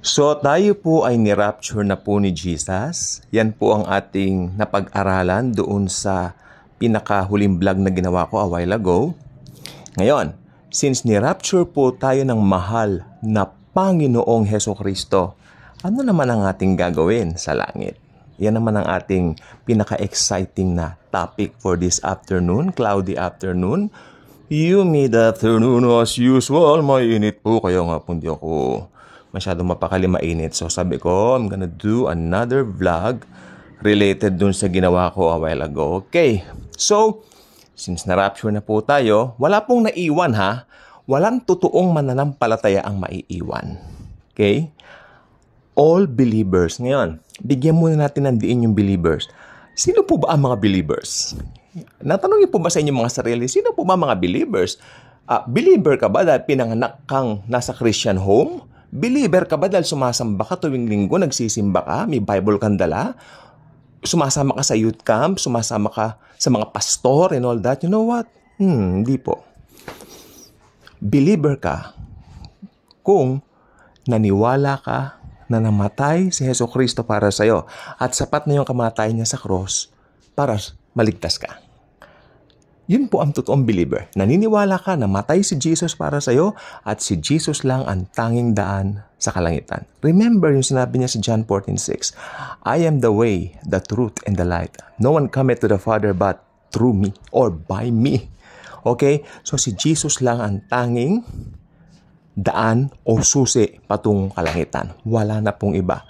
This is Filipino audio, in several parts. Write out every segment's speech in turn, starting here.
So tayo po ay ni-rapture na po ni Jesus. Yan po ang ating napag-aralan doon sa pinakahuling vlog na ginawa ko a while ago. Ngayon, since ni-rapture po tayo ng mahal na Panginoong Heso Kristo, ano naman ang ating gagawin sa langit? Yan naman ang ating pinaka-exciting na topic for this afternoon, cloudy afternoon. You made afternoon as usual. Mainit po, kaya nga po hindi ako masyadong mapakali mainit. So sabi ko, I'm gonna do another vlog related dun sa ginawa ko a while ago. Okay, so since na-rapture na po tayo, wala pong naiwan ha. Walang totoong mananampalataya ang maiiwan. Okay? All believers. Ngayon, bigyan muna natin ng diin yung believers. Sino po ba ang mga believers? Natanong niyo po ba sa inyong mga sarili, sino po ba mga believers? Uh, believer ka ba dahil pinanganak kang nasa Christian home? Believer ka ba dahil sumasamba ka tuwing linggo, nagsisimba ka, may Bible kang dala? Sumasama ka sa youth camp, sumasama ka sa mga pastor and all that. You know what? Hmm, hindi po. Believer ka kung naniwala ka na namatay si Heso Kristo para sa'yo at sapat na yung kamatay niya sa cross para maligtas ka. Yun po ang totoong believer. Naniniwala ka na matay si Jesus para sa iyo at si Jesus lang ang tanging daan sa kalangitan. Remember yung sinabi niya sa John 14.6, I am the way, the truth, and the light. No one cometh to the Father but through me or by me. Okay? So si Jesus lang ang tanging daan o susi patungong kalangitan. Wala na pong iba.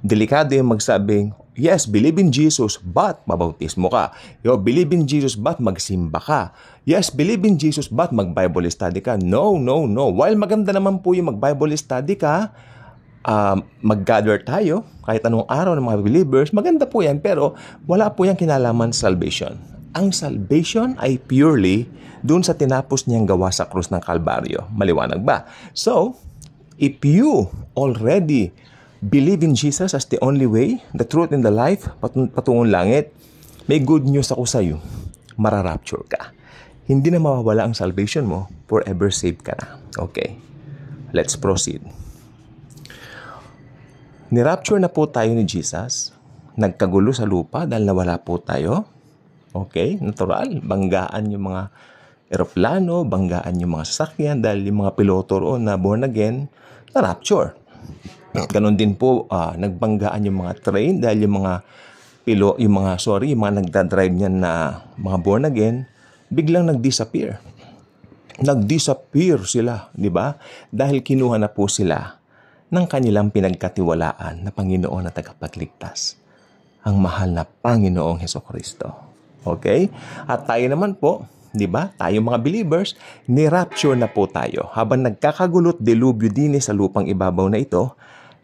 Delikado yung magsabing Yes, believe in Jesus, but mabautismo ka. Yo, believe in Jesus, but magsimba ka. Yes, believe in Jesus, but mag-Bible study ka. No, no, no. While maganda naman po yung mag-Bible study ka, um, mag-gather tayo, kahit anong araw ng mga believers, maganda po yan, pero wala po yan kinalaman sa salvation. Ang salvation ay purely dun sa tinapos niyang gawa sa krus ng Kalbaryo. Maliwanag ba? So, if you already Believe in Jesus as the only way, the truth, and the life, patungong langit. May good news ako sa iyo. Mararapture ka. Hindi na mawawala ang salvation mo. Forever saved ka na. Okay. Let's proceed. Nirapture na po tayo ni Jesus. Nagkagulo sa lupa dahil nawala po tayo. Okay, natural. Banggaan yung mga eroplano, banggaan yung mga sasakyan dahil yung mga piloto roon na born again, na rapture. Ah, ganon din po, uh, nagbanggaan yung mga train dahil yung mga pilo, yung mga, sorry, yung mga nagdadrive niyan na mga born again, biglang nag-disappear. Nag-disappear sila, di ba? Dahil kinuha na po sila ng kanilang pinagkatiwalaan na Panginoon na tagapagligtas. Ang mahal na Panginoong Heso Kristo. Okay? At tayo naman po, di ba? Tayo mga believers, ni-rapture na po tayo. Habang nagkakagulot delubyo din eh sa lupang ibabaw na ito,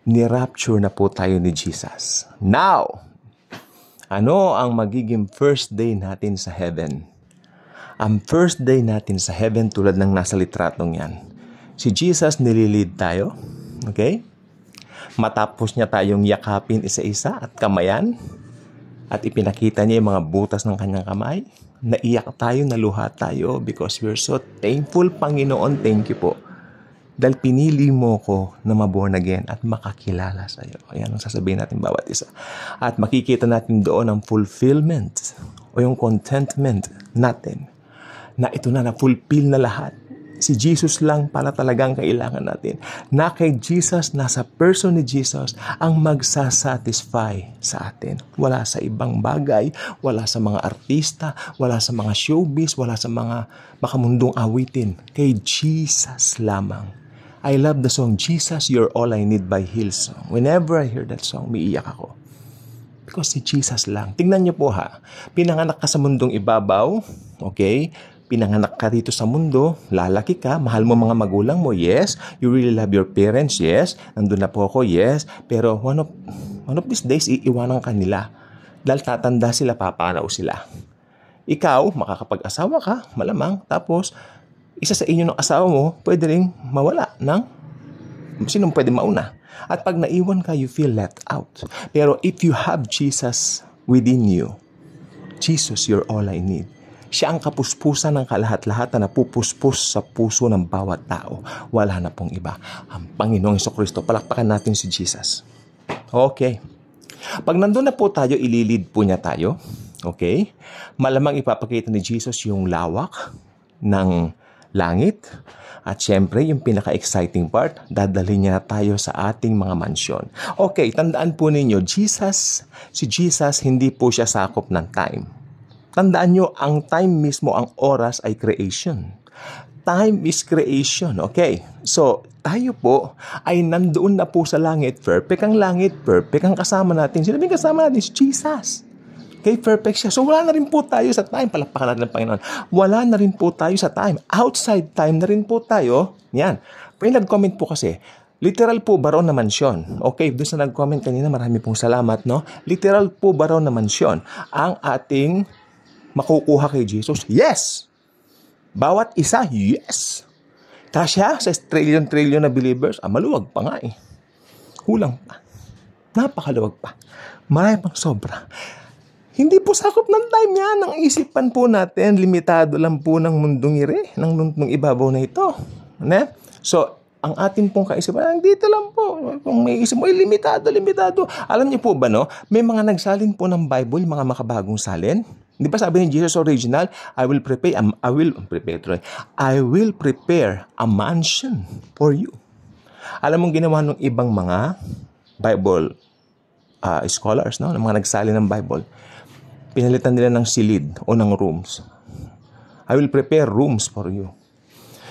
nirapture na po tayo ni Jesus. Now, ano ang magiging first day natin sa heaven? Ang first day natin sa heaven tulad ng nasa litratong yan. Si Jesus nililid tayo, okay? Matapos niya tayong yakapin isa-isa at kamayan at ipinakita niya yung mga butas ng kanyang kamay. Naiyak tayo, naluha tayo because we're so thankful, Panginoon, thank you po dahil pinili mo ko na maborn again at makakilala sa iyo. Ayan ang sasabihin natin bawat isa. At makikita natin doon ang fulfillment o yung contentment natin na ito na, na-fulfill na lahat. Si Jesus lang pala talagang kailangan natin. Na kay Jesus, nasa person ni Jesus, ang magsasatisfy sa atin. Wala sa ibang bagay, wala sa mga artista, wala sa mga showbiz, wala sa mga makamundong awitin. Kay Jesus lamang I love the song Jesus, You're All I Need by Hillsong. Whenever I hear that song, umiiyak ako. Because si Jesus lang. Tingnan niyo po ha. Pinanganak ka sa mundong ibabaw, okay? Pinanganak ka dito sa mundo, lalaki ka, mahal mo mga magulang mo, yes. You really love your parents, yes. Nandun na po ako, yes. Pero one of, one of these days, iiwanan ka nila. Dahil tatanda sila, papanaw sila. Ikaw, makakapag-asawa ka, malamang. Tapos, isa sa inyo ng asawa mo pwede rin mawala ng sinong pwede mauna. At pag naiwan ka, you feel left out. Pero if you have Jesus within you, Jesus, you're all I need. Siya ang kapuspusan ng kalahat-lahat na napupuspos sa puso ng bawat tao. Wala na pong iba. Ang Panginoong Kristo. Palakpakan natin si Jesus. Okay. Pag nandun na po tayo, ililid po niya tayo. Okay? Malamang ipapakita ni Jesus yung lawak ng langit. At syempre, yung pinaka-exciting part, dadalhin niya tayo sa ating mga mansyon. Okay, tandaan po ninyo, Jesus, si Jesus hindi po siya sakop ng time. Tandaan nyo, ang time mismo, ang oras ay creation. Time is creation, okay? So, tayo po ay nandoon na po sa langit. Perfect ang langit, perfect ang kasama natin. Sino kasama natin? Si Jesus kay Perfect siya. So wala na rin po tayo sa time. palapakan natin ng Panginoon. Wala na rin po tayo sa time. Outside time na rin po tayo. Yan. May nag-comment po kasi, Literal po ba raw na mansyon? Okay, doon sa nag-comment kanina, marami pong salamat, no? Literal po ba raw na mansyon ang ating makukuha kay Jesus? Yes! Bawat isa, yes! Kasya sa trillion-trillion na believers, ah, maluwag pa nga eh. Kulang pa. Napakaluwag pa. Marami pang sobra. Hindi po sakop ng time yan. Ang isipan po natin, limitado lang po ng mundong ire, ng mundong ibabaw na ito. Ne? Ano? So, ang atin pong kaisipan, dito lang po. Kung may isip mo, eh, limitado, limitado. Alam niyo po ba, no? May mga nagsalin po ng Bible, mga makabagong salin. Di ba sabi ni Jesus original, I will prepare, um, I will prepare, I will prepare a mansion for you. Alam mong ginawa ng ibang mga Bible uh, scholars, no? ng mga nagsalin ng Bible pinalitan nila ng silid o ng rooms. I will prepare rooms for you.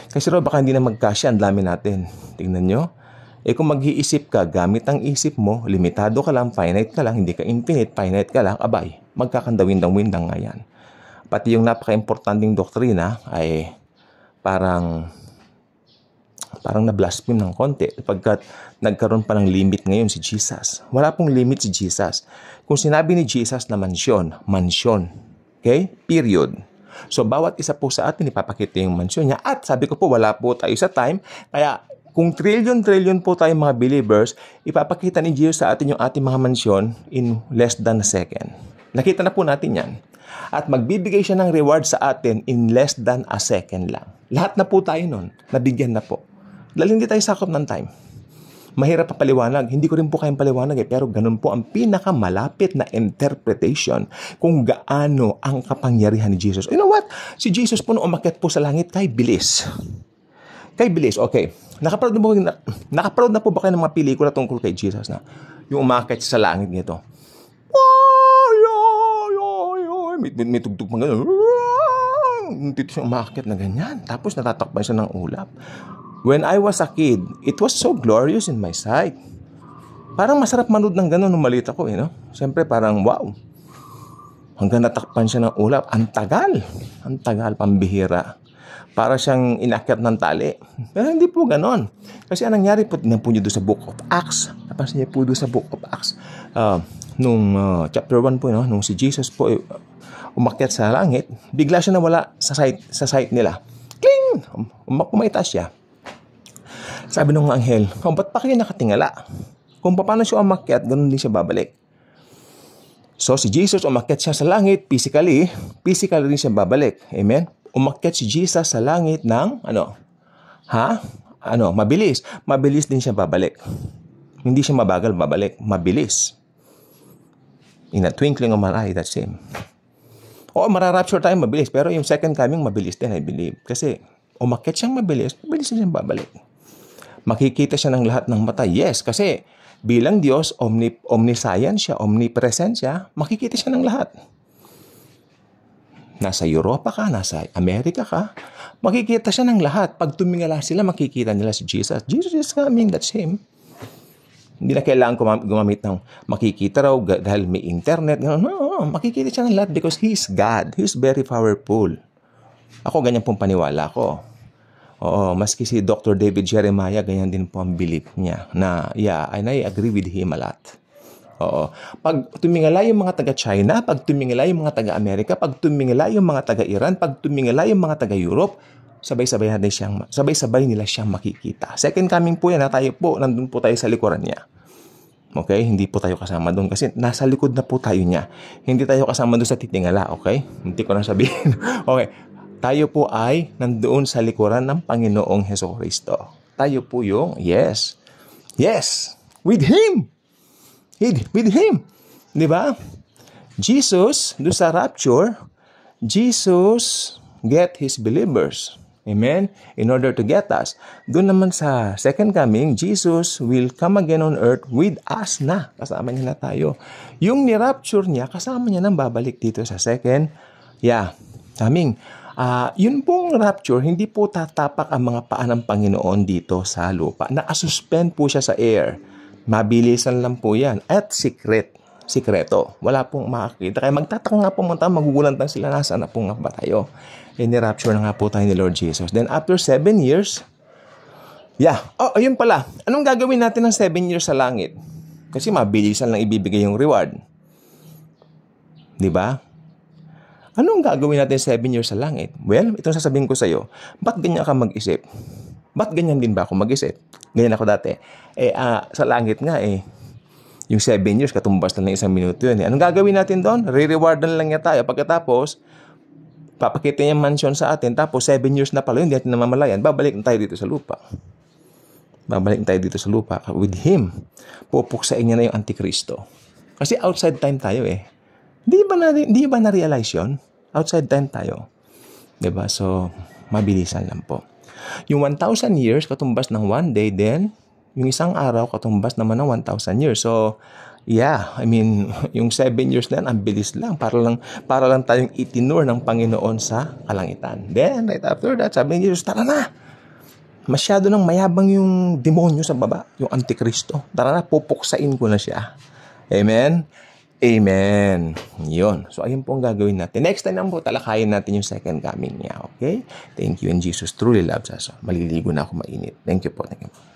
Kasi raw baka hindi na magkasya, ang dami natin. Tingnan nyo. Eh kung mag-iisip ka, gamit ang isip mo, limitado ka lang, finite ka lang, hindi ka infinite, finite ka lang, abay, magkakandawindang-windang nga yan. Pati yung napaka-importanting doktrina ay parang parang na-blaspheme ng konti pagkat nagkaroon pa ng limit ngayon si Jesus. Wala pong limit si Jesus. Kung sinabi ni Jesus na mansyon, mansyon. Okay? Period. So, bawat isa po sa atin, ipapakita yung mansyon niya. At sabi ko po, wala po tayo sa time. Kaya, kung trillion-trillion po tayo mga believers, ipapakita ni Jesus sa atin yung ating mga mansyon in less than a second. Nakita na po natin yan. At magbibigay siya ng reward sa atin in less than a second lang. Lahat na po tayo nun. Nabigyan na po. Dahil hindi tayo sakop ng time. Mahirap ang paliwanag. Hindi ko rin po kayang paliwanag eh, pero ganun po ang pinakamalapit na interpretation kung gaano ang kapangyarihan ni Jesus. You know what? Si Jesus po nung umakyat po sa langit kay bilis. Kay bilis, okay. Nakaproud na, po, na, nakaproud na po ba kayo ng mga pelikula tungkol kay Jesus na yung umakyat sa langit nito? May, may, may tugtog pang gano'n. Tito siya umakyat na ganyan. Tapos natatakpan siya ng ulap. When I was a kid, it was so glorious in my sight. Parang masarap manood ng gano'n nung malita ko, you know? Siyempre parang wow. Hanggang natakpan siya ng ulap. Ang tagal. Ang tagal, pambihira. Para siyang inakyat ng tali. Pero hindi po ganon. Kasi anong nangyari po, tingnan po niyo doon sa Book of Acts. Napansin niyo po doon sa Book of Acts. Uh, nung uh, chapter 1 po, no? nung si Jesus po uh, umakyat sa langit, bigla siya nawala sa site, sa site nila. Kling! Um, um, umaita siya. Sabi ng anghel, kung ba't pa kayo nakatingala? Kung paano siya umakyat, ganun din siya babalik. So si Jesus umakyat siya sa langit physically, physically din siya babalik. Amen? Umakyat si Jesus sa langit ng ano? Ha? Ano? Mabilis. Mabilis din siya babalik. Hindi siya mabagal babalik. Mabilis. In a twinkling of an eye, that's him. Oo, mararapture tayo mabilis. Pero yung second coming, mabilis din, I believe. Kasi umakyat siyang mabilis, mabilis din siyang babalik makikita siya ng lahat ng mata? Yes, kasi bilang Diyos, omni, omniscient siya, omnipresent siya, makikita siya ng lahat. Nasa Europa ka, nasa Amerika ka, makikita siya ng lahat. Pag tumingala sila, makikita nila si Jesus. Jesus is coming, that's Him. Hindi na kailangan gumamit ng makikita raw dahil may internet. No, no, no, makikita siya ng lahat because He is God. He is very powerful. Ako, ganyan pong paniwala ko. Oo, maski si Dr. David Jeremiah, ganyan din po ang belief niya na, yeah, and I agree with him a lot. Oo. Pag tumingala yung mga taga-China, pag tumingala yung mga taga-Amerika, pag tumingala yung mga taga-Iran, pag tumingala yung mga taga-Europe, sabay-sabay natin siyang sabay-sabay nila siyang makikita. Second coming po yan, na tayo po, nandun po tayo sa likuran niya. Okay? Hindi po tayo kasama doon kasi nasa likod na po tayo niya. Hindi tayo kasama doon sa titingala, okay? Hindi ko na sabihin. okay. Tayo po ay nandoon sa likuran ng Panginoong Heso Kristo. Tayo po yung yes. Yes, with Him. With Him. Di ba? Jesus, do sa rapture, Jesus get His believers. Amen? In order to get us. Doon naman sa second coming, Jesus will come again on earth with us na. Kasama niya na tayo. Yung ni-rapture niya, kasama niya nang babalik dito sa second. Yeah. Coming. Uh, yun pong rapture, hindi po tatapak ang mga paa ng Panginoon dito sa lupa. Nakasuspend po siya sa air. Mabilisan lang po yan. At secret. Sikreto. Wala pong makakita. Kaya magtataka nga po mga magugulantang sila. Nasaan na po nga ba tayo? Inirapture na nga po tayo ni Lord Jesus. Then after seven years, yeah. Oh, ayun pala. Anong gagawin natin ng seven years sa langit? Kasi mabilisan lang ibibigay yung reward. 'Di ba? Anong gagawin natin 7 years sa langit? Well, itong sasabihin ko sa iyo, ba't ganyan ka mag-isip? Ba't ganyan din ba ako mag-isip? Ganyan ako dati. Eh, uh, sa langit nga eh, yung 7 years, katumbas na lang isang minuto yun. Eh. Anong gagawin natin doon? Re-rewardan lang niya tayo. Pagkatapos, papakita niya mansion sa atin, tapos 7 years na pala yun, hindi natin namamalayan, babalik na tayo dito sa lupa. Babalik na tayo dito sa lupa with Him. Pupuksain niya na yung Antikristo. Kasi outside time tayo eh. Di ba na, di ba na-realize yon? Outside time tayo. 'Di ba So, mabilisan lang po. Yung 1,000 years, katumbas ng one day, then yung isang araw, katumbas naman ng 1,000 years. So, yeah, I mean, yung 7 years na yan, ang bilis lang. Para lang, para lang tayong itinur ng Panginoon sa kalangitan. Then, right after that, sabi ni Jesus, tara na! Masyado nang mayabang yung demonyo sa baba, yung antikristo. Tara na, pupuksain ko na siya. Amen? Amen. Yun. So, ayun po ang gagawin natin. Next time naman po, talakayin natin yung second coming niya. Okay? Thank you and Jesus truly loves us. Maliligo na ako mainit. Thank you po. Thank you po.